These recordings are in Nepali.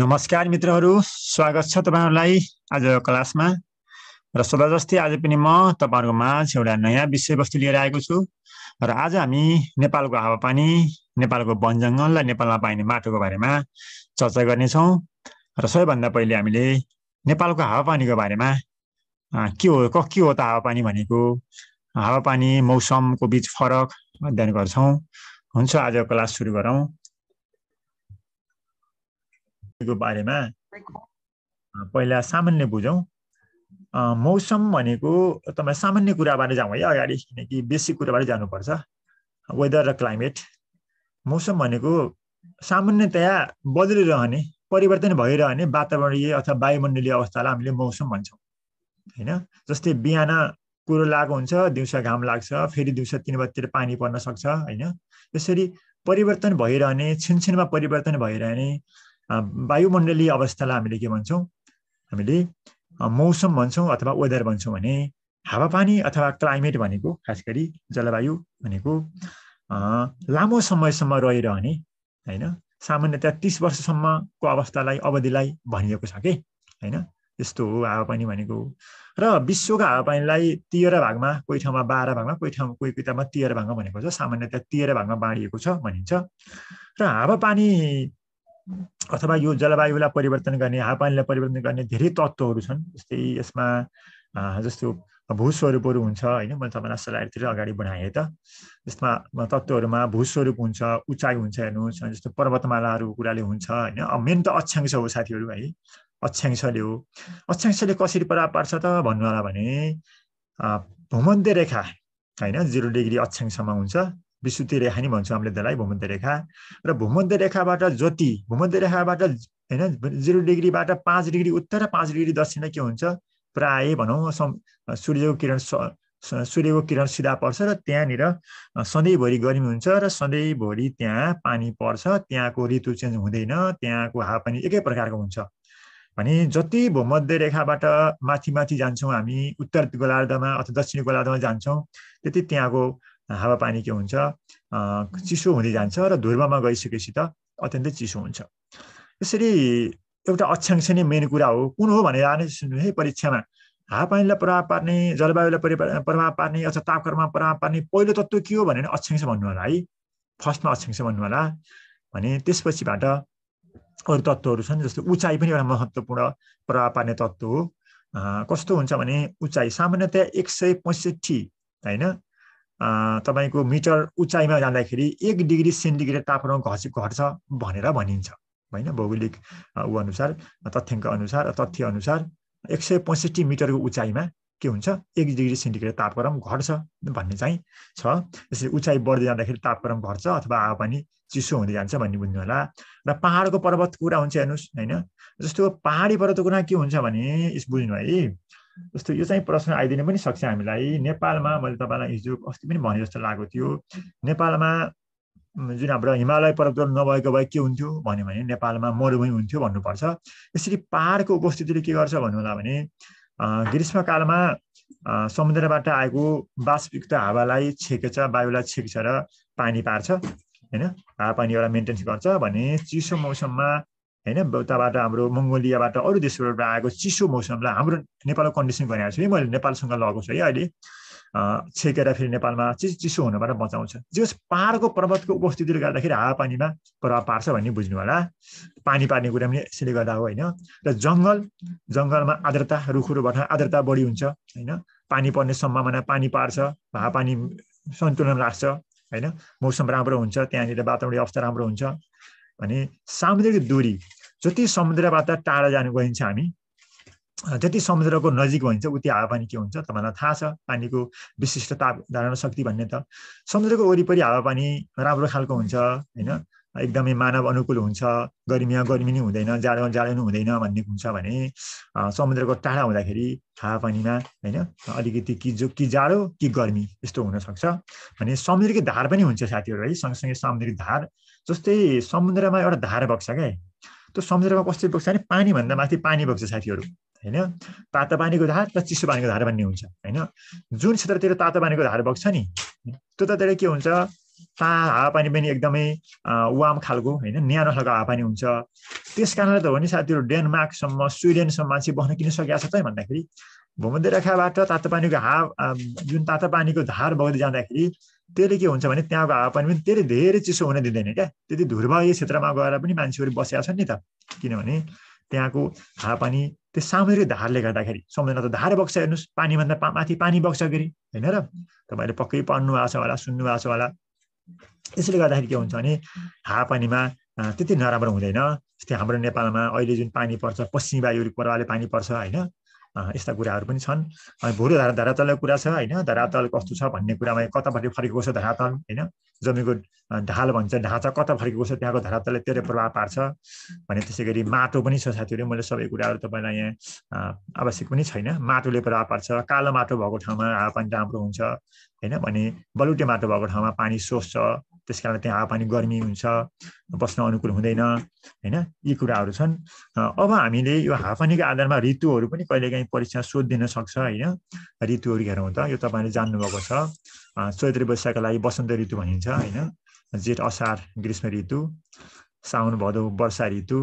नमस्कार मित्रहरू स्वागत छ तपाईँहरूलाई आज क्लासमा र सदा जस्तै आज पनि म तपाईँहरूको माझ एउटा नयाँ विषयवस्तु लिएर आएको छु र आज हामी नेपालको हावापानी नेपालको वनजङ्गल र नेपालमा पाइने माटोको बारेमा चर्चा गर्नेछौँ र सबैभन्दा पहिले हामीले नेपालको हावापानीको बारेमा के हो क के हो त हावापानी भनेको हावापानी मौसमको बिच फरक अध्ययन गर्छौँ हुन्छ आजको क्लास सुरु गरौँ को बारेमा पहिला सामान्य बुझौँ मौसम भनेको तपाईँ सामान्य कुराबारे जाउँ है अगाडि किनकि बेसिक कुराबारे जानुपर्छ वेदर र क्लाइमेट मौसम भनेको सामान्यतया बदलिरहने परिवर्तन भइरहने वातावरणीय अथवा वायुमण्डलीय अवस्थालाई हामीले मौसम भन्छौँ होइन जस्तै बिहान कुरो लागेको हुन्छ दिउँसो घाम लाग्छ फेरि दिउँसो तिन बजीतिर पानी पर्न सक्छ होइन त्यसरी परिवर्तन भइरहने छिनछिनमा परिवर्तन भइरहने वायुमण्डलीय अवस्थालाई हामीले के भन्छौँ हामीले मौसम भन्छौँ अथवा वेदर भन्छौँ भने हावापानी अथवा क्लाइमेट भनेको खास गरी जलवायु भनेको लामो समयसम्म रहिरहने होइन सामान्यतया तिस वर्षसम्मको अवस्थालाई अवधिलाई भनिएको छ कि होइन यस्तो हो हावापानी भनेको र विश्वको हावापानीलाई तेह्र भागमा कोही ठाउँमा बाह्र भागमा कोही ठाउँमा कोही किताबमा तेह्र भागमा भनेको छ सामान्यतया तेह्र भागमा बाँडिएको छ भनिन्छ र हावापानी अथवा यो जलवायुलाई परिवर्तन गर्ने हावापानीलाई परिवर्तन गर्ने धेरै तत्त्वहरू छन् जस्तै यसमा जस्तो भूस्वरूपहरू हुन्छ होइन मैले तपाईँलाई सल्लाहतिर अगाडि बढाएँ त जसमा तत्त्वहरूमा भूस्वरूप हुन्छ उचाइ हुन्छ हेर्नुहोस् जस्तो पर्वतमालाहरूको कुराले हुन्छ होइन मेन त अक्षांश हो साथीहरू है अक्षांशले हो अक्षांशले कसरी प्रभाव पार्छ त भन्नु होला भने भूमध्य रेखा होइन जिरो डिग्री अक्षांशमा हुन्छ विशुद्धि रेखा नि भन्छौँ हामीले त्यसलाई भूमध्य रेखा र भूमध्य रेखाबाट ज्योति भूमध्य रेखाबाट होइन जिरो डिग्रीबाट पाँच डिग्री उत्तर र पाँच डिग्री दक्षिणमा के हुन्छ प्राय भनौँ सम सूर्यको किरण सूर्यको किरण सिधा पर्छ र त्यहाँनिर सधैँभरि गर्मी हुन्छ र सधैँभरि त्यहाँ पानी पर्छ त्यहाँको ऋतु चेन्ज हुँदैन त्यहाँको हावापानी एकै प्रकारको हुन्छ भने जति भूमध्य रेखाबाट माथि माथि जान्छौँ हामी उत्तर गोलार्धमा अथवा दक्षिण गोलार्धमा जान्छौँ त्यति त्यहाँको हावापानी के हुन्छ चिसो हुँदै जान्छ र धुर्मामा गइसकेपछि त अत्यन्तै चिसो हुन्छ यसरी एउटा अक्षांश नै मेन कुरा हो कुन हो भनेर सुन्नु है परीक्षामा हावापानीलाई प्रभाव पार्ने जलवायुलाई परि प्रभाव पार्ने अथवा तापक्रममा प्रभाव पार्ने पहिलो तत्त्व के हो भने अक्षांश भन्नु होला है फर्स्टमा अक्षांश भन्नु होला भने त्यसपछिबाट अरू तत्त्वहरू छन् जस्तो उचाइ पनि एउटा महत्त्वपूर्ण प्रभाव पार्ने तत्त्व हो कस्तो हुन्छ भने उचाइ सामान्यतया एक सय पैँसठी होइन तपाईँको मिटर उचाइमा जाँदाखेरि एक डिग्री सेन्टिग्रेड तापक्रम घच घट्छ भनेर भनिन्छ होइन भौगोलिक ऊ अनुसार तथ्याङ्क अनुसार तथ्य अनुसार एक सय पैँसठी मिटरको उचाइमा के हुन्छ एक डिग्री सेन्टिग्रेड तापक्रम घट्छ भन्ने चाहिँ छ यसरी उचाइ बढ्दै जाँदाखेरि तापक्रम घट्छ अथवा पनि चिसो हुँदै जान्छ भन्ने बुझ्नु होला र पाहाडको पर्वत कुरा हुन्छ हेर्नुहोस् होइन जस्तो पाहाडी पर्वतको कुरा के हुन्छ भने यस बुझ्नु है जस्तो यो चाहिँ प्रश्न आइदिनु पनि सक्छ हामीलाई नेपालमा मैले तपाईँलाई हिजो अस्ति पनि भने जस्तो लागेको थियो नेपालमा जुन हाम्रो हिमालय पर्वत नभएको भए के हुन्थ्यो भन्यो भने नेपालमा मरुभूमि हुन्थ्यो भन्नुपर्छ यसरी पाहाडको उपस्थितिले के गर्छ भन्नु होला भने ग्रीष्मकालमा समुद्रबाट आएको वास्तविकता हावालाई छेकेछ वायुलाई छेक्छ र पानी पार्छ होइन हावापानी एउटा मेन्टेन्स गर्छ भने चिसो मौसममा होइन उताबाट हाम्रो मङ्गोलियाबाट अरू देशबाट आएको चिसो मौसमलाई हाम्रो नेपालको कन्डिसन गरेको छु है मैले नेपालसँग लगाउँछु है अहिले छेकेर फेरि नेपालमा चिसो चिसो हुनबाट बचाउँछ जस पहाडको पर्वतको उपस्थितिले गर्दाखेरि हावापानीमा प्रभाव पार्छ भन्ने बुझ्नु होला पानी पार्ने कुरा पनि यसले गर्दा हो होइन र जङ्गल जङ्गलमा आर्द्रता रुखहरूबाट आर्द्रता बढी हुन्छ होइन पानी पर्ने सम्भावना पानी पार्छ हावापानी सन्तुलन राख्छ होइन मौसम राम्रो हुन्छ त्यहाँनिर वातावरणीय अवस्था राम्रो हुन्छ भने सामुद्रिक दूरी जति समुद्रबाट टाढा जानु गइन्छ हामी जति समुद्रको नजिक भइन्छ उति हावापानी के हुन्छ तपाईँलाई थाहा छ पानीको विशिष्ट ताप धारण शक्ति भन्ने त समुद्रको वरिपरि हावापानी राम्रो खालको हुन्छ होइन एकदमै मानव अनुकूल हुन्छ गर्मीमा गर्मी नै हुँदैन जाडो जाडो नै हुँदैन भन्ने हुन्छ भने समुद्रको टाढा हुँदाखेरि हावापानीमा होइन अलिकति कि जो कि जाडो कि गर्मी यस्तो हुनसक्छ भने समुद्रको धार पनि हुन्छ साथीहरू है सँगसँगै समुद्रिक धार जस्तै समुद्रमा एउटा धार बग्छ क्या त्यो समुद्रमा कस्तो बग्छ भने पानीभन्दा माथि पानी बग्छ साथीहरू होइन तातो पानीको धार र चिसो पानीको धार भन्ने हुन्छ होइन जुन क्षेत्रतिर तातो पानीको धार बग्छ नि त्यो ततिर के हुन्छ ता हावापानी पनि एकदमै वाम खालको होइन न्यानो खालको हावापानी हुन्छ त्यस कारणले त हो नि साथीहरू डेनमार्कसम्म स्विडेनसम्म मान्छे बस्न किन सकिएको छ त भन्दाखेरि भूमध्य रेखाबाट तातो पानीको हावा जुन तातो पानीको धार बग्दै जाँदाखेरि त्यसले के हुन्छ भने त्यहाँको हावापानी पनि त्यसले धेरै चिसो हुन दिँदैन क्या त्यति धुर्वाय क्षेत्रमा गएर पनि मान्छेहरू बसिया छन् नि त किनभने त्यहाँको हावापानी त्यो सामुद्रिक धारले गर्दाखेरि समुद्रमा त धार बग्छ हेर्नुहोस् पानीभन्दा पा माथि पानी बग्छ फेरि होइन र तपाईँले पक्कै पढ्नु भएको छ होला सुन्नु भएको छ होला त्यसले गर्दाखेरि के हुन्छ भने हावापानीमा त्यति नराम्रो हुँदैन जस्तै हाम्रो नेपालमा अहिले जुन पानी पर्छ पश्चिम वायुहरू प्रवाहले पानी पर्छ होइन यस्ता कुराहरू पनि छन् अनि भोलि धारा धरातलको कुरा छ होइन धरातल कस्तो छ भन्ने कुरामा कतापट्टि फर्केको छ धरातल होइन जमिनको ढाल भन्छ ढाँचा कता फर्केको छ त्यहाँको धरातलले त्यसले प्रभाव पार्छ भने त्यसै गरी माटो पनि छ साथीहरू मैले सबै कुराहरू तपाईँलाई यहाँ आवश्यक पनि छैन माटोले प्रभाव पार्छ कालो माटो भएको ठाउँमा हावापानी राम्रो हुन्छ होइन भने बलुटे माटो भएको ठाउँमा पानी सोच्छ त्यस कारण त्यहाँ हावापानी गर्मी हुन्छ बस्न अनुकूल हुँदैन होइन यी कुराहरू छन् अब हामीले यो हावापानीको आधारमा ऋतुहरू पनि कहिलेकाहीँ परीक्षा सोधिदिन सक्छ होइन ऋतुहरू हेरौँ त यो तपाईँले जान्नुभएको छ चैत्र वैशाखको लागि बसन्त ऋतु भनिन्छ होइन जेठ असार ग्रीष्म ऋतु साउन भदौ वर्षा ऋतु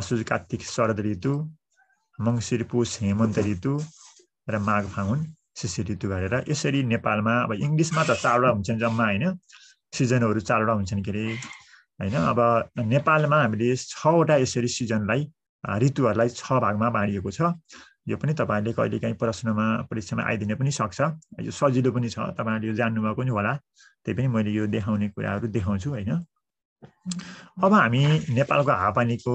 असुज कार्तिक शरद ऋतु मङ्सिर पुष हेमन्त ऋतु र माघ फागुन शिशिर ऋतु गरेर यसरी नेपालमा अब इङ्ग्लिसमा त चारवटा हुन्छन् जम्मा होइन सिजनहरू चारवटा हुन्छन् के अरे होइन अब नेपालमा हामीले छवटा यसरी सिजनलाई ऋतुहरूलाई छ भागमा बाँडिएको छ यो पनि तपाईँहरूले कहिलेकाहीँ प्रश्नमा परीक्षामा आइदिने पनि सक्छ यो सजिलो पनि छ तपाईँहरूले यो जान्नुभएको पनि होला त्यही पनि मैले यो देखाउने कुराहरू देखाउँछु होइन अब हामी नेपालको हावापानीको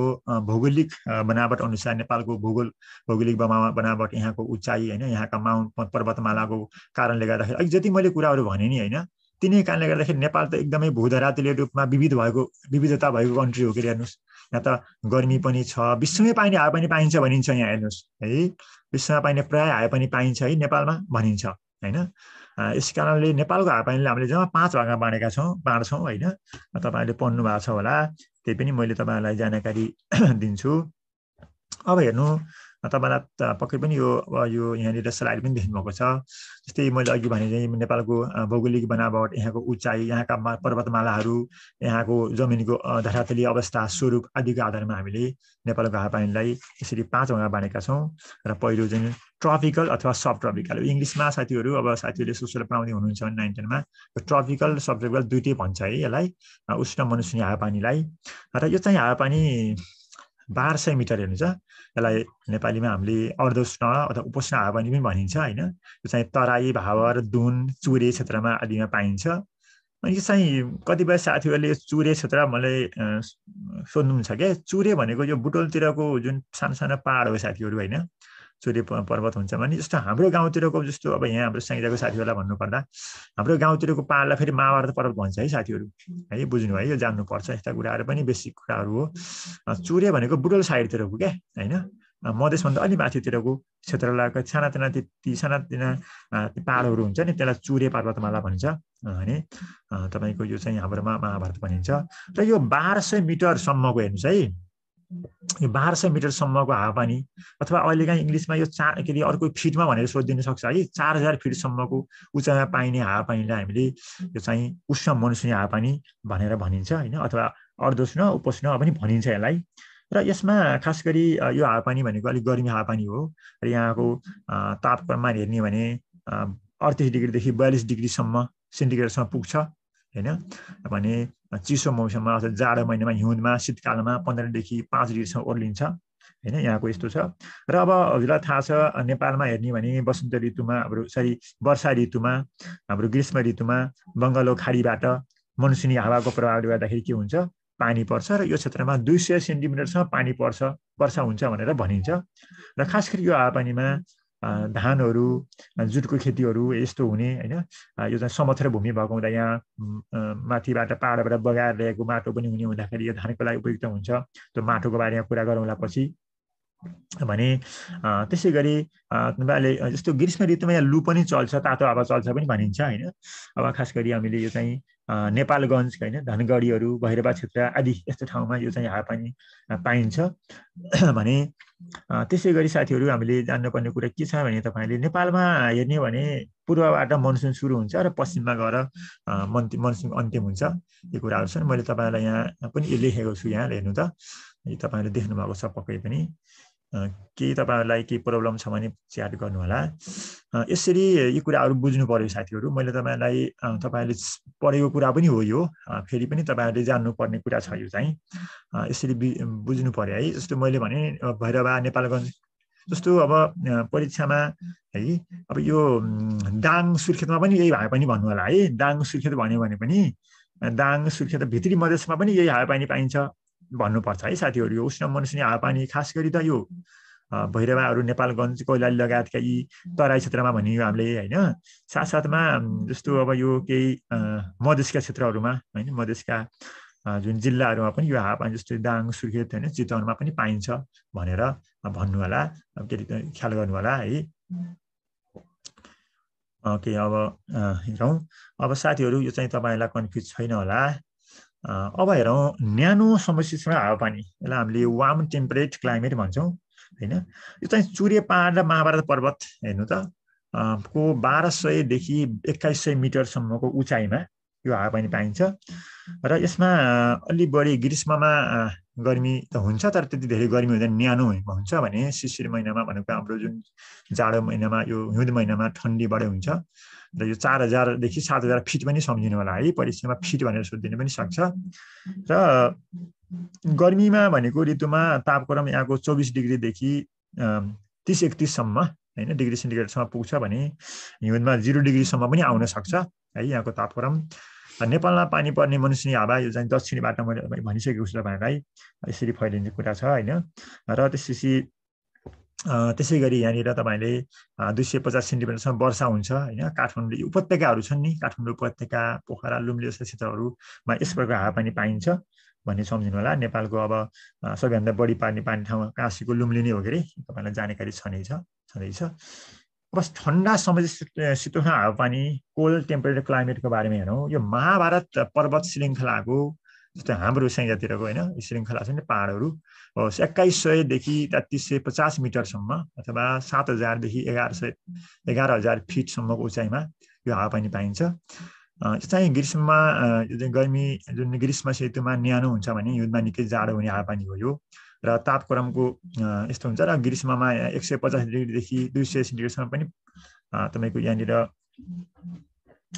भौगोलिक बनावट अनुसार नेपालको भूगोल भौगोलिक बनावट यहाँको उचाइ होइन यहाँका माउन्ट पर्वतमालाको कारणले गर्दाखेरि अलिक जति मैले कुराहरू भने नि होइन तिनै कारणले गर्दाखेरि नेपाल त एकदमै भूधरातीले रूपमा विविध भएको विविधता भएको कन्ट्री हो कि हेर्नुहोस् यहाँ त गर्मी पनि छ विश्वमै पाइने हावा पनि पाइन्छ भनिन्छ यहाँ हेर्नुहोस् है विश्वमा पाइने प्राय हावा पनि पाइन्छ है नेपालमा भनिन्छ होइन यस कारणले नेपालको हावापानीले हामीले जम्मा पाँच भागमा बाँडेका छौँ बाँड्छौँ होइन तपाईँहरूले पढ्नु भएको छ होला त्यही पनि मैले तपाईँहरूलाई जानकारी दिन्छु अब हेर्नु तपाईँलाई पक्कै पनि यो यो यहाँनिर स्लाइड पनि देख्नुभएको छ जस्तै मैले अघि भने चाहिँ नेपालको भौगोलिक बनावट यहाँको उचाइ यहाँका पर्वतमालाहरू यहाँको जमिनको धरातली अवस्था स्वरूप आदिको आधारमा हामीले नेपालको हावापानीलाई यसरी पाँचवटा बाँडेका छौँ र पहिलो चाहिँ ट्रपिकल अथवा सब ट्रपिकल इङ्ग्लिसमा साथीहरू अब साथीहरूले सोसल पढाउँदै हुनुहुन्छ भने नाइन टेनमा ट्रपिकल सब ट्रपिकल दुइटै भन्छ है यसलाई उष्ण मनसुनी हावापानीलाई र यो चाहिँ हावापानी बाह्र सय मिटर हेर्नु छ यसलाई नेपालीमा हामीले अर्धोष्ण अथवा उपोष्ण हावा पनि भनिन्छ होइन यो चाहिँ तराई भावर दुन चुरे क्षेत्रमा आदिमा पाइन्छ अनि चाहिँ कतिपय साथीहरूले चुरे क्षेत्र मलाई सोध्नुहुन्छ क्या चुरे भनेको यो बुटोलतिरको जुन सानो सानो पाहाड हो साथीहरू होइन चुरे पर्वत हुन्छ भने जस्तो हाम्रो गाउँतिरको जस्तो अब यहाँ हाम्रो सङ्गीताको साथीहरूलाई भन्नुपर्दा हाम्रो गाउँतिरको पाहाडलाई फेरि महाभारत पर्वत भन्छ है साथीहरू है बुझ्नु है यो जान्नुपर्छ यस्ता कुराहरू पनि बेसिक कुराहरू हो चुरे भनेको बुडल साइडतिरको क्या होइन मधेसभन्दा अलि माथितिरको क्षेत्रलाई सानातिना ती सानातिना पाहाडहरू हुन्छ नि त्यसलाई चुरे पर्वतमाला भनिन्छ अनि तपाईँको यो चाहिँ हाम्रोमा महाभारत भनिन्छ र यो बाह्र सय मिटरसम्मको हेर्नुहोस् है यो बाह्र सय मिटरसम्मको हावापानी अथवा अहिले काहीँ इङ्ग्लिसमा यो चार के अरे अर्को फिटमा भनेर सोधिदिनु सक्छ है चार हजार फिटसम्मको उचाइमा पाइने हावापानीलाई हामीले यो चाहिँ उष्ण मनसुनी हावापानी भनेर भनिन्छ होइन अथवा अर्धोष्ण उपोष्ण पनि भनिन्छ यसलाई र यसमा खास गरी यो हावापानी भनेको अलिक गर्मी हावापानी हो र यहाँको तापक्रममा हेर्ने भने अडतिस डिग्रीदेखि बयालिस डिग्रीसम्म सेन्टिग्रेडसम्म पुग्छ होइन भने चिसो मौसममा अथवा जाडो महिनामा हिउँदमा शीतकालमा पन्ध्रदेखि पाँच डिग्रीसम्म ओर्लिन्छ होइन यहाँको यस्तो छ र अब हजुरलाई थाहा छ नेपालमा हेर्ने भने वसन्त ऋतुमा हाम्रो सरी वर्षा ऋतुमा हाम्रो ग्रीष्म ऋतुमा बङ्गालो खाडीबाट मनसुनी हावाको प्रभावले गर्दाखेरि के हुन्छ पानी पर्छ र यो क्षेत्रमा दुई सय सेन्टिमिटरसम्म पानी पर्छ वर्षा हुन्छ भनेर भनिन्छ र खास गरी यो हावापानीमा धानहरू जुटको खेतीहरू यस्तो हुने होइन यो चाहिँ समथर भूमि भएको हुँदा यहाँ माथिबाट पाहाडबाट बगाएर ल्याएको माटो पनि हुने हुँदाखेरि यो धानको लागि उपयुक्त हुन्छ त्यो माटोको बारेमा कुरा गरौँला पछि भने त्यसै गरी तपाईँले जस्तो ग्रीष्म ऋतुमा यहाँ लु पनि चल्छ तातो हावा चल्छ पनि भनिन्छ होइन अब खास गरी हामीले यो चाहिँ नेपालगञ्ज होइन धनगढीहरू भैरवा क्षेत्र आदि यस्तो ठाउँमा यो चाहिँ हावा हावापानी पाइन्छ भने त्यसै गरी साथीहरू हामीले जान्नुपर्ने कुरा के छ भने तपाईँले नेपालमा हेर्ने भने पूर्वबाट मनसुन सुरु हुन्छ र पश्चिममा गएर मन्ति मनसुन अन्तिम हुन्छ यो कुराहरू छन् मैले तपाईँलाई यहाँ पनि लेखेको छु यहाँ हेर्नु त तपाईँले देख्नुभएको छ पक्कै पनि केही तपाईँहरूलाई केही प्रब्लम छ भने च्याट गर्नुहोला यसरी यी कुराहरू बुझ्नु पऱ्यो साथीहरू मैले तपाईँहरूलाई तपाईँहरूले पढेको कुरा पनि हो यो फेरि पनि तपाईँहरूले जान्नुपर्ने कुरा छ यो चाहिँ यसरी बुझ्नु पऱ्यो है जस्तो मैले भने भैरवा नेपालगञ्ज जस्तो अब परीक्षामा है अब यो दाङ सुर्खेतमा पनि यही भए पनि भन्नु होला है दाङ सुर्खेत भन्यो भने पनि दाङ सुर्खेत भित्री मधेसमा पनि यही हावापानी पाइन्छ भन्नुपर्छ है साथीहरू यो उष्ण मनसुनी हावापानी खास गरी त यो भैरवाहरू नेपालगञ्ज कैलाली लगायतका यी तराई क्षेत्रमा भनियो हामीले होइन साथसाथमा जस्तो अब यो केही मधेसका क्षेत्रहरूमा होइन मधेसका जुन जिल्लाहरूमा पनि यो हावापानी जस्तो दाङ सुर्खेत होइन चितवनमा पनि पाइन्छ भनेर भन्नु होला के अरे ख्याल गर्नु होला है ओके अब हेरौँ अब साथीहरू यो चाहिँ तपाईँलाई कन्फ्युज छैन होला अब हेरौँ न्यानो समशीष्ण हावापानी यसलाई हामीले वार्म टेम्परेट क्लाइमेट भन्छौँ होइन यो चाहिँ सूर्य पहाड र महाभारत पर्वत हेर्नु त को बाह्र सयदेखि एक्काइस सय मिटरसम्मको उचाइमा यो हावापानी पाइन्छ र यसमा अलि बढी ग्रीष्ममा गर्मी त हुन्छ तर त्यति धेरै गर्मी हुँदैन न्यानो हुन्छ भने शिशिर महिनामा भनेको हाम्रो जुन जाडो महिनामा यो हिउँद महिनामा ठन्डी बढी हुन्छ र यो चार हजारदेखि सात हजार फिट पनि सम्झिनु होला है परिसरमा फिट भनेर सोधिदिनु पनि सक्छ र गर्मीमा भनेको ऋतुमा तापक्रम यहाँको चौबिस डिग्रीदेखि तिस एकतिससम्म होइन डिग्री सेन्टिग्रेडसम्म पुग्छ भने हिउँदमा जिरो डिग्रीसम्म पनि आउन सक्छ है यहाँको तापक्रम नेपालमा पानी पर्ने मनुष्य हावा यो चाहिँ बाटो मैले भनिसकेको छु तपाईँहरूलाई यसरी फैलिने कुरा छ होइन र त्यसपछि त्यसै गरी यहाँनिर तपाईँले दुई सय पचास सेन्टिमिटरसम्म वर्षा हुन्छ होइन काठमाडौँ उपत्यकाहरू छन् नि काठमाडौँ उपत्यका पोखरा लुम्ली जस्ता क्षेत्रहरूमा यस प्रकारको हावापानी पाइन्छ भन्ने सम्झिनु होला नेपालको अब सबैभन्दा बढी पार्ने पानी ठाउँ काँसीको लुम्ली नै हो के अरे तपाईँलाई जानकारी छ नै छ छँदैछ अब ठन्डा समय शीतोष्ण हावापानी कोल्ड टेम्परेचर क्लाइमेटको बारेमा हेरौँ यो महाभारत पर्वत श्रृङ्खलाको जस्तै हाम्रो स्याङ्जातिरको होइन श्रृङ्खला छ नि पाहाडहरू एक्काइस सयदेखि तेत्तिस सय पचास मिटरसम्म अथवा सात हजारदेखि एघार सय एघार हजार फिटसम्मको उचाइमा यो हावापानी पाइन्छ चाहिँ ग्रीष्ममा जुन गर्मी जुन ग्रीष्म सेतुमा न्यानो हुन्छ भने हिउँदमा निकै जाडो हुने हावापानी हो यो र तापक्रमको यस्तो हुन्छ र ग्रीष्ममा एक सय पचास डिग्रीदेखि दुई सय सेन्टिग्रेडसम्म पनि तपाईँको यहाँनिर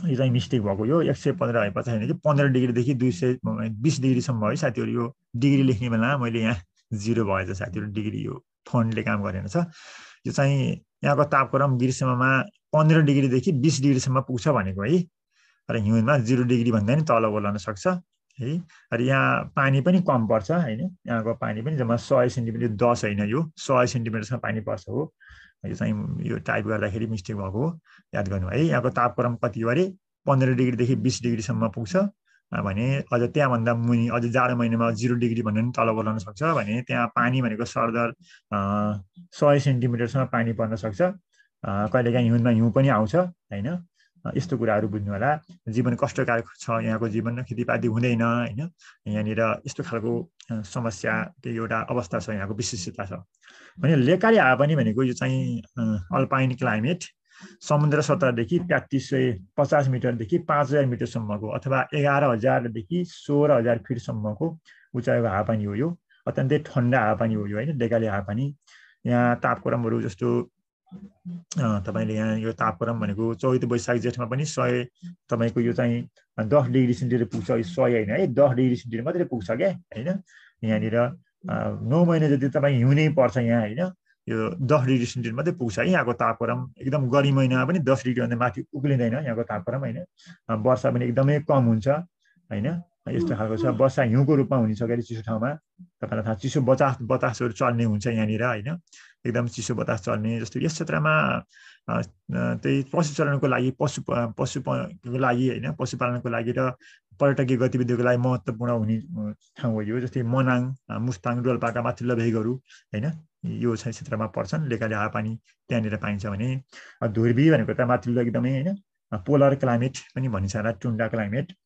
यो चाहिँ मिस्टेक भएको यो एक सय पन्ध्र भएपछि होइन कि पन्ध्र डिग्रीदेखि दुई सय बिस डिग्रीसम्म भयो साथीहरू यो डिग्री लेख्ने बेला मैले यहाँ जिरो भएछ साथीहरू डिग्री यो फन्डले काम गरेन छ यो चाहिँ यहाँको तापक्रम ग्रीष्ममा पन्ध्र डिग्रीदेखि बिस डिग्रीसम्म पुग्छ भनेको है र हिउँदमा जिरो भन्दा नि तल बोलाउन सक्छ है र यहाँ पानी पनि कम पर्छ होइन यहाँको पानी पनि जम्मा सय सेन्टिमिटर दस होइन यो सय सेन्टिमिटरसम्म पानी पर्छ हो यो चाहिँ यो टाइप गर्दाखेरि मिस्टेक भएको याद गर्नु है यहाँको तापक्रम कति हो अरे पन्ध्र डिग्रीदेखि बिस डिग्रीसम्म पुग्छ भने अझ त्यहाँभन्दा मुनि अझ जाडो महिनामा जिरो डिग्री भन्ने पनि तल बोलाउन सक्छ भने त्यहाँ पानी भनेको सरदर सय सेन्टिमिटरसम्म पानी पर्न सक्छ कहिलेकाहीँ हिउँदमा हिउँ पनि आउँछ होइन यस्तो कुराहरू होला जीवन कष्टकारक छ यहाँको जीवन खेतीपाती हुँदैन होइन यहाँनिर यस्तो खालको समस्या त्यो एउटा अवस्था छ यहाँको विशेषता छ भने लेकाले हावापानी भनेको यो चाहिँ अल्पाइन क्लाइमेट समुद्र सतहदेखि तेत्तिस सय पचास मिटरदेखि पाँच हजार मिटरसम्मको अथवा एघार हजारदेखि सोह्र हजार फिटसम्मको उचाइको हावापानी हो यो अत्यन्तै ठन्डा हावापानी हो यो होइन लेकाली हावापानी यहाँ तापक्रमहरू जस्तो तपाईँले यहाँ यो तापक्रम भनेको चौध वैशाख जेठमा पनि सय तपाईँको यो चाहिँ दस डिग्री सेन्टिग्रेड पुग्छ यो सय होइन है दस डिग्री सेन्टिग्रेड मात्रै पुग्छ क्या होइन यहाँनिर नौ महिना जति तपाईँ हिउँ नै पर्छ यहाँ होइन यो दस डिग्री सेन्टिग्रेड मात्रै पुग्छ है यहाँको तापक्रम एकदम गर्मी महिनामा पनि दस डिग्रीभन्दा माथि उक्लिँदैन यहाँको तापक्रम होइन वर्षा पनि एकदमै कम हुन्छ होइन यस्तो खालको छ वर्षा हिउँको रूपमा हुन्छ के चिसो ठाउँमा तपाईँलाई थाहा चिसो बतास बतासहरू चल्ने हुन्छ यहाँनिर होइन एकदम चिसो बतास चल्ने जस्तो यस क्षेत्रमा त्यही चलनको लागि पशु पशुको लागि होइन पशुपालनको लागि र पर्यटकीय गतिविधिको लागि महत्त्वपूर्ण हुने ठाउँ हो यो जस्तै मनाङ मुस्ताङ डोल्पाका माथिल्लो भेगहरू होइन यो चाहिँ क्षेत्रमा पर्छन् लेकाले हावापानी त्यहाँनिर पाइन्छ भने धुर्बी भनेको त माथिल्लो एकदमै होइन पोलर क्लाइमेट पनि भनिन्छ होला टुन्डा क्लाइमेट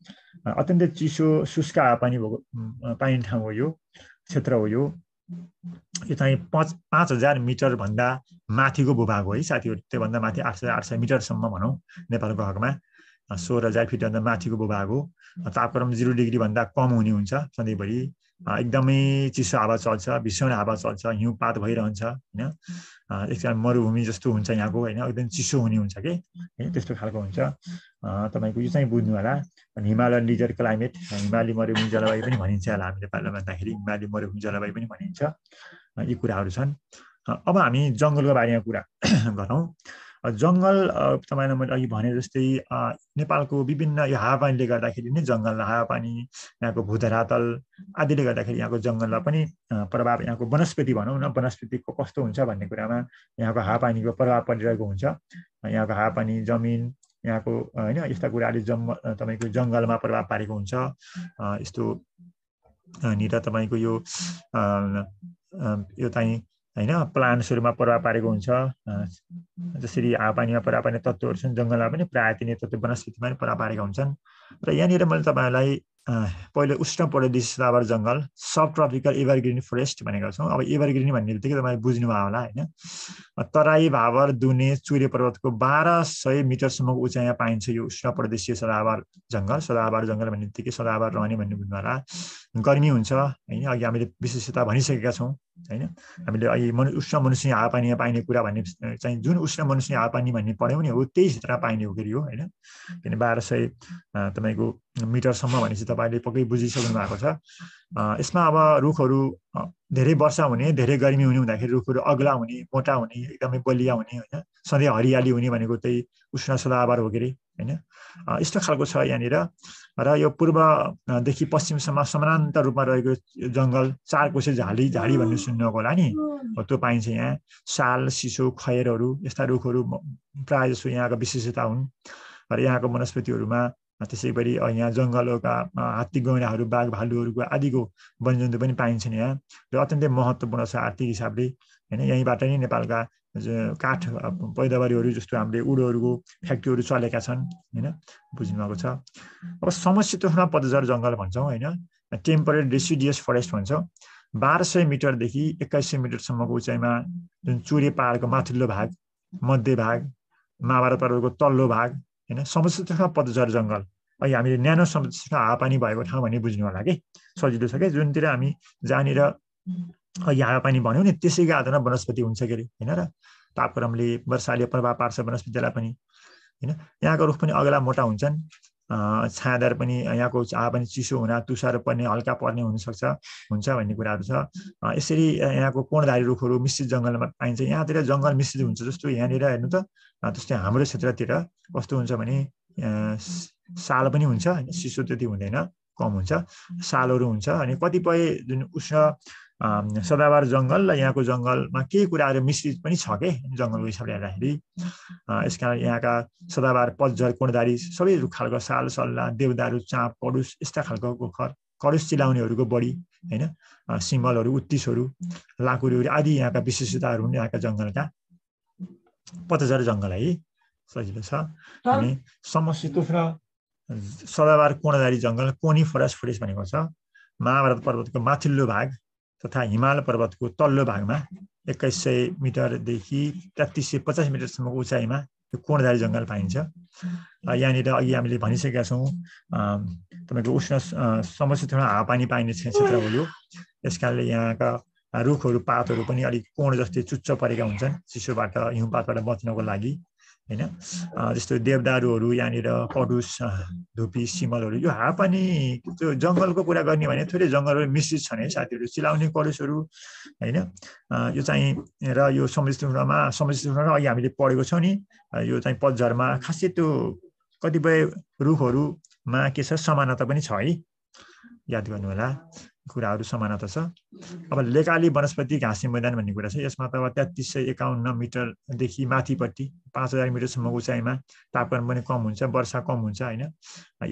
अत्यन्तै चिसो शुष्क हावापानी भएको पाइने ठाउँ हो यो क्षेत्र हो यो यो चाहिँ पाँच पाँच हजार मिटरभन्दा माथिको भूभाग हो है साथीहरू त्योभन्दा माथि आठ हजार आठ सय मिटरसम्म भनौँ नेपालको हकमा सोह्र हजार फिटभन्दा माथिको भूभाग हो तापक्रम जिरो डिग्रीभन्दा कम हुने हुन्छ सधैँभरि एकदमै चिसो हावा चल्छ भीषण हावा चल्छ हिउँपात भइरहन्छ होइन एकजना मरुभूमि जस्तो हुन्छ यहाँको होइन एकदम चिसो हुने हुन्छ कि है त्यस्तो खालको हुन्छ तपाईँको यो चाहिँ बुझ्नु होला अनि हिमालयन लिजर क्लाइमेट हिमाली मरुभूमि जलवायु पनि भनिन्छ होला हामी नेपालमा भन्दाखेरि हिमाली मरुभूमि जलवायु पनि भनिन्छ यी कुराहरू छन् अब हामी जङ्गलको बारेमा कुरा गरौँ जङ्गल तपाईँलाई मैले अघि भने जस्तै नेपालको विभिन्न यो हावापानीले गर्दाखेरि नै जङ्गल हावापानी यहाँको भूधरातल आदिले गर्दाखेरि यहाँको जङ्गललाई पनि प्रभाव यहाँको वनस्पति भनौँ न वनस्पतिको कस्तो हुन्छ भन्ने कुरामा यहाँको हावापानीको प्रभाव परिरहेको हुन्छ यहाँको हावापानी जमिन यहाँको होइन यस्ता कुराले जङ्ग तपाईँको जङ्गलमा प्रभाव पारेको हुन्छ यस्तो निर तपाईँको यो यो चाहिँ होइन प्लान्ट्सहरूमा प्रभाव पारेको हुन्छ जसरी mm-hmm. हावापानीमा प्रभाव पार्ने तत्त्वहरू छन् जङ्गलमा पनि प्रायः तिनी तत्त्व वनस्पतिमा पनि प्रभाव पारेका हुन्छन् र यहाँनिर मैले तपाईँहरूलाई पहिलो उष्ण प्रदेश दाबार जङ्गल सब ट्रपिकल एभरग्रिन फरेस्ट भनेको छौँ अब एभरग्रिन भन्ने बित्तिकै तपाईँले बुझ्नुभयो होला होइन तराई भावर दुने चुरे पर्वतको बाह्र सय मिटरसम्मको उचाइमा पाइन्छ यो उष्ण प्रदेशीय सदाबार जङ्गल सदाबार जङ्गल भन्ने बित्तिकै सदाबार रहने भन्ने बुझ्नु होला गर्मी हुन्छ होइन अघि हामीले विशेषता भनिसकेका छौँ होइन हामीले अघि मनु उष्ण मनुष्य हावापानीमा पाइने कुरा भन्ने चाहिँ जुन उष्ण मनुष्य हावापानी भन्ने पढ्यौँ नि हो त्यही क्षेत्रमा पाइने हो फेरि हो होइन किन बाह्र सय तपाईँको मिटरसम्म भनेपछि तपाईँले पक्कै बुझिसक्नु भएको छ यसमा अब रुखहरू धेरै वर्षा हुने धेरै गर्मी हुने हुँदाखेरि रुखहरू अग्ला हुने मोटा हुने एकदमै बलिया हुने होइन सधैँ हरियाली हुने भनेको त्यही उष्ण सदाबार हो के अरे होइन यस्तो खालको छ यहाँनिर र यो पूर्वदेखि पश्चिमसम्म समानान्तर रूपमा रहेको जङ्गल चार कोसे झाली झाडी भन्ने सुन्नुभएको होला नि हो त्यो पाइन्छ यहाँ साल सिसो खैरहरू यस्ता रुखहरू प्रायः जसो यहाँको विशेषता हुन् र यहाँको वनस्पतिहरूमा त्यसै गरी यहाँ जङ्गलका हात्ती गैँडाहरू बाघ भालुहरूको आदिको वनजन्तु पनि पाइन्छन् यहाँ र अत्यन्तै महत्त्वपूर्ण छ आर्थिक हिसाबले होइन यहीँबाट नै नेपालका काठ पैदावारीहरू जस्तो हामीले उडोहरूको फ्याक्ट्रीहरू चलेका छन् होइन बुझ्नुभएको छ अब समशीतोष्ण पदझर जङ्गल भन्छौँ होइन टेम्परेट रेसिडियस फरेस्ट भन्छौँ बाह्र सय मिटरदेखि एक्काइस सय मिटरसम्मको उचाइमा जुन चुरे पहाडको माथिल्लो भाग मध्य भाग महाभारत पर्वतको तल्लो भाग होइन समस्त पद जङ्गल अहिले हामीले न्यानो समस्या हावापानी भएको ठाउँ भन्ने बुझ्नु होला कि सजिलो छ क्या जुनतिर हामी जहाँनिर अहिले हावापानी भन्यौँ नि त्यसैको आधारमा वनस्पति हुन्छ के अरे होइन र तापक्रमले वर्षाले प्रभाव पार्छ वनस्पतिलाई पनि होइन यहाँको रुख पनि अग्ला मोटा हुन्छन् छाँदार पनि यहाँको हावा पनि चिसो हुना तुसार पर्ने हल्का पर्ने हुनसक्छ हुन्छ भन्ने कुराहरू छ यसरी यहाँको कोणधारी रुखहरू मिश्रित जङ्गलमा पाइन्छ यहाँतिर जङ्गल मिश्रित हुन्छ जस्तो यहाँनिर हेर्नु त जस्तै हाम्रो क्षेत्रतिर कस्तो हुन्छ भने साल पनि हुन्छ चिसो त्यति हुँदैन कम हुन्छ सालहरू हुन्छ अनि कतिपय जुन उष्ण सदाबार जङ्गल र यहाँको जङ्गलमा केही कुराहरू मिश्रित पनि छ के जङ्गलको हिसाबले हेर्दाखेरि यस कारण यहाँका सदाबार पतझर कोणदारी सबै खालको साल सल्ला देवदारु चाँप कडुस यस्ता खालको खर कडुस चिलाउनेहरूको बढी होइन सिमलहरू उत्तिसहरू लाकुरीहरू आदि यहाँका विशेषताहरू हुन् यहाँका जङ्गलका पतझर जङ्गल है सजिलो छ अनि समशीतोष्ण सदाबार कोणधारी जङ्गल कोनी फरेस्ट फरेस्ट भनेको छ महाभारत पर्वतको माथिल्लो भाग तथा हिमालय पर्वतको तल्लो भागमा एक्काइस सय मिटरदेखि तेत्तिस सय पचास मिटरसम्मको उचाइमा यो कोणधारी जङ्गल पाइन्छ यहाँनिर अघि हामीले भनिसकेका छौँ तपाईँको उष्ण समशीतोष्ण हावापानी पाइने क्षेत्र हो यो यस कारणले यहाँका रुखहरू पातहरू पनि अलिक कोण जस्तै चुच्च परेका हुन्छन् चिसोबाट हिउँपातबाट बच्नको लागि होइन जस्तो देवदारूहरू यहाँनिर पडुस धुपी सिमलहरू यो हापानी त्यो जङ्गलको कुरा गर्ने भने थोरै जङ्गलहरू मिश्रित छन् है साथीहरू चिलाउने कलुसहरू होइन यो चाहिँ र यो संरचनामा र अघि हामीले पढेको छौँ नि यो चाहिँ पतझरमा खासै त्यो कतिपय रुखहरूमा के छ समानता पनि छ है याद गर्नु होला कुराहरू समानता छ अब लेकाली वनस्पति घाँसे मैदान भन्ने कुरा छ यसमा त अब तेत्तिस सय एकाउन्न मिटरदेखि माथिपट्टि पाँच हजार मिटरसम्मको उचाइमा तापक्रम पनि कम हुन्छ वर्षा कम हुन्छ होइन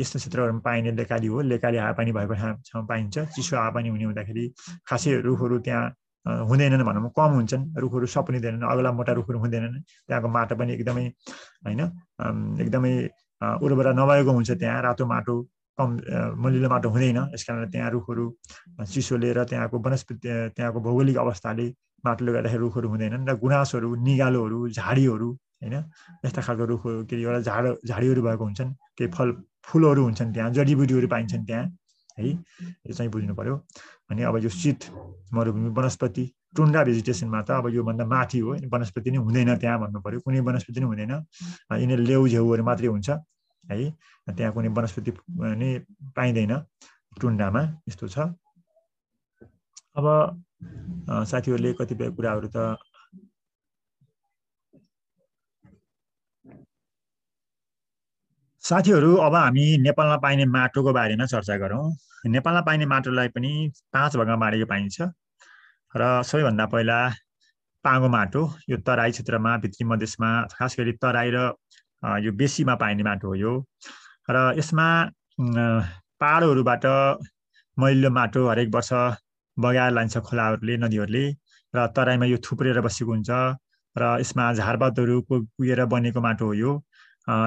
यस्तो क्षेत्रहरूमा पाइने लेकाली हो लेकाली हावापानी भएको ठाउँमा पाइन्छ चिसो हावापानी हुने हुँदाखेरि खासै रुखहरू त्यहाँ हुँदैनन् भनौँ कम हुन्छन् रुखहरू सप्रिँदैनन् अग्ला मोटा रुखहरू हुँदैनन् त्यहाँको माटो पनि एकदमै होइन एकदमै उर्वरा नभएको हुन्छ त्यहाँ रातो माटो कम मलिलो माटो हुँदैन यस कारणले त्यहाँ रुखहरू चिसोले र त्यहाँको वनस्पति त्यहाँको भौगोलिक अवस्थाले माटोले गर्दाखेरि रुखहरू हुँदैनन् र गुनासोहरू निगालोहरू झाडीहरू होइन यस्ता खालको रुखहरू के अरे एउटा झाड झाडीहरू भएको हुन्छन् केही फल फुलहरू हुन्छन् त्यहाँ जडीबुटीहरू पाइन्छन् त्यहाँ है यो चाहिँ बुझ्नु पर्यो अनि अब यो शीत मरुभूमि वनस्पति टुन्डा भेजिटेसनमा त अब योभन्दा माथि हो वनस्पति नै हुँदैन त्यहाँ भन्नु पऱ्यो कुनै वनस्पति नै हुँदैन यिनीहरू लेउ झेउहरू मात्रै हुन्छ है त्यहाँ कुनै वनस्पति नै पाइँदैन टुन्डामा यस्तो छ अब साथीहरूले कतिपय कुराहरू त साथीहरू अब हामी नेपालमा पाइने माटोको बारेमा चर्चा गरौँ नेपालमा पाइने माटोलाई पनि पाँच भागमा बाँडेको पाइन्छ र सबैभन्दा पहिला पाँगो माटो यो तराई क्षेत्रमा भित्री मधेसमा खास गरी तराई र यो बेसीमा पाइने माटो हो यो र यसमा पाहाडहरूबाट मैलो माटो हरेक वर्ष बगाएर लान्छ खोलाहरूले नदीहरूले र तराईमा यो थुप्रेर बसेको हुन्छ र यसमा झारपातहरू पुगेर बनेको माटो हो यो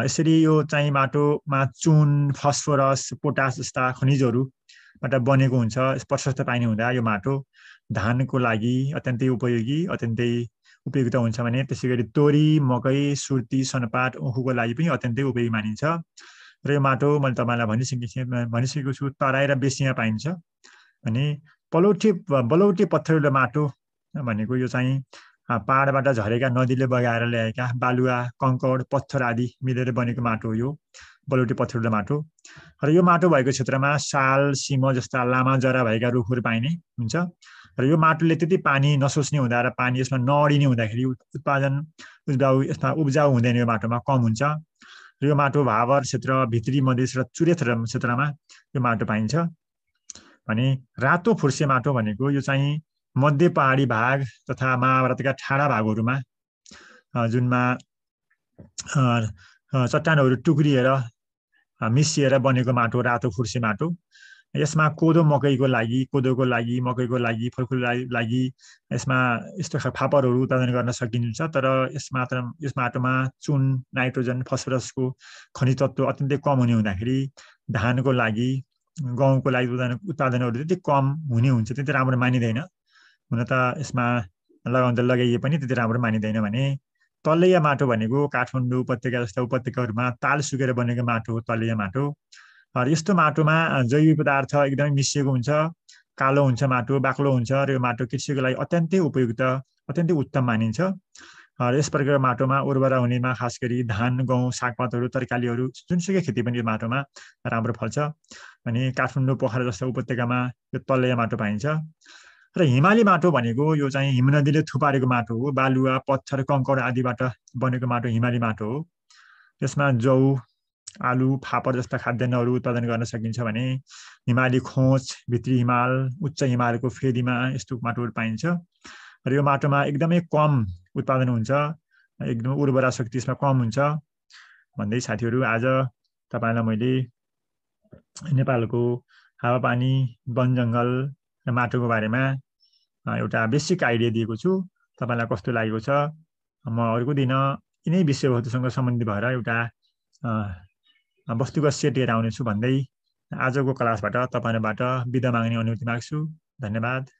यसरी यो चाहिँ माटोमा चुन फस्फोरस पोटास जस्ता खनिजहरूबाट बनेको हुन्छ प्रशस्त पाइने हुँदा यो माटो धानको लागि अत्यन्तै उपयोगी अत्यन्तै उपयुक्त हुन्छ भने त्यसै गरी तोरी मकै सुर्ती सनपाट उखुको लागि पनि अत्यन्तै उपयोगी मानिन्छ र यो माटो मैले तपाईँलाई भनिसकेको भनिसकेको छु तराई र बेसीमा पाइन्छ अनि पलौटे बलौटे पत्थरलो माटो भनेको यो चाहिँ पाहाडबाट झरेका नदीले बगाएर ल्याएका बालुवा कङ्कड पत्थर आदि मिलेर बनेको माटो हो यो बलौटे पत्थरुलो माटो र यो माटो भएको क्षेत्रमा साल सिम जस्ता लामा जरा भएका रुखहरू पाइने हुन्छ र यो माटोले त्यति पानी नसोच्ने हुँदा र पानी यसमा नअडिने हुँदाखेरि उत्पादन उब्जाउ यसमा उब्जाउ हुँदैन यो माटोमा कम हुन्छ र यो माटो भावर क्षेत्र भित्री मधेस र चुरे क्षेत्रमा यो माटो पाइन्छ अनि रातो फुर्से माटो भनेको यो चाहिँ मध्य पहाडी भाग तथा महाभारतका ठाडा भागहरूमा जुनमा चट्टानहरू टुक्रिएर मिसिएर बनेको माटो रातो फुर्से माटो यसमा कोदो मकैको लागि कोदोको लागि मकैको लागि फलफुल लागि यसमा यस्तो फापरहरू उत्पादन गर्न सकिन्छ तर यस मात्र यस माटोमा चुन नाइट्रोजन फस्फरसको खनिज तत्त्व अत्यन्तै कम हुने हुँदाखेरि धानको लागि गहुँको लागि उत्पादन उत्पादनहरू त्यति कम हुने हुन्छ त्यति राम्रो मानिँदैन हुन त यसमा लगाउँदा लगाइए पनि त्यति राम्रो मानिँदैन भने तलैया माटो भनेको काठमाडौँ उपत्यका जस्ता उपत्यकाहरूमा ताल सुकेर बनेको माटो हो तलैया माटो र यस्तो माटोमा जैविक पदार्थ एकदमै मिसिएको हुन्छ कालो हुन्छ माटो बाक्लो हुन्छ र यो माटो कृषिको लागि अत्यन्तै उपयुक्त अत्यन्तै उत्तम मानिन्छ र यस प्रकारको माटोमा उर्वरा हुनेमा खास गरी धान गहुँ सागपातहरू तरकारीहरू जुनसुकै खेती पनि यो माटोमा राम्रो फल्छ अनि काठमाडौँ पोखरा जस्तो उपत्यकामा यो तल्लैया माटो पाइन्छ र हिमाली माटो भनेको यो चाहिँ हिमनदीले थुपारेको माटो हो बालुवा पत्थर कङ्कड आदिबाट बनेको माटो हिमाली माटो हो यसमा जौ आलु फापर जस्ता खाद्यान्नहरू उत्पादन गर्न सकिन्छ भने हिमाली खोज भित्री हिमाल उच्च हिमालको फेदीमा यस्तो माटोहरू पाइन्छ र यो माटोमा एकदमै कम उत्पादन हुन्छ एकदम उर्वरा शक्ति यसमा कम हुन्छ भन्दै साथीहरू आज तपाईँलाई मैले नेपालको हावापानी वन जङ्गल र माटोको बारेमा एउटा बेसिक आइडिया दिएको छु तपाईँलाई कस्तो लागेको छ म अर्को दिन यिनै विषयवस्तुसँग सम्बन्धित भएर एउटा वस्तुगत सेट लिएर आउनेछु भन्दै आजको क्लासबाट तपाईँहरूबाट बिदा माग्ने अनुमति माग्छु धन्यवाद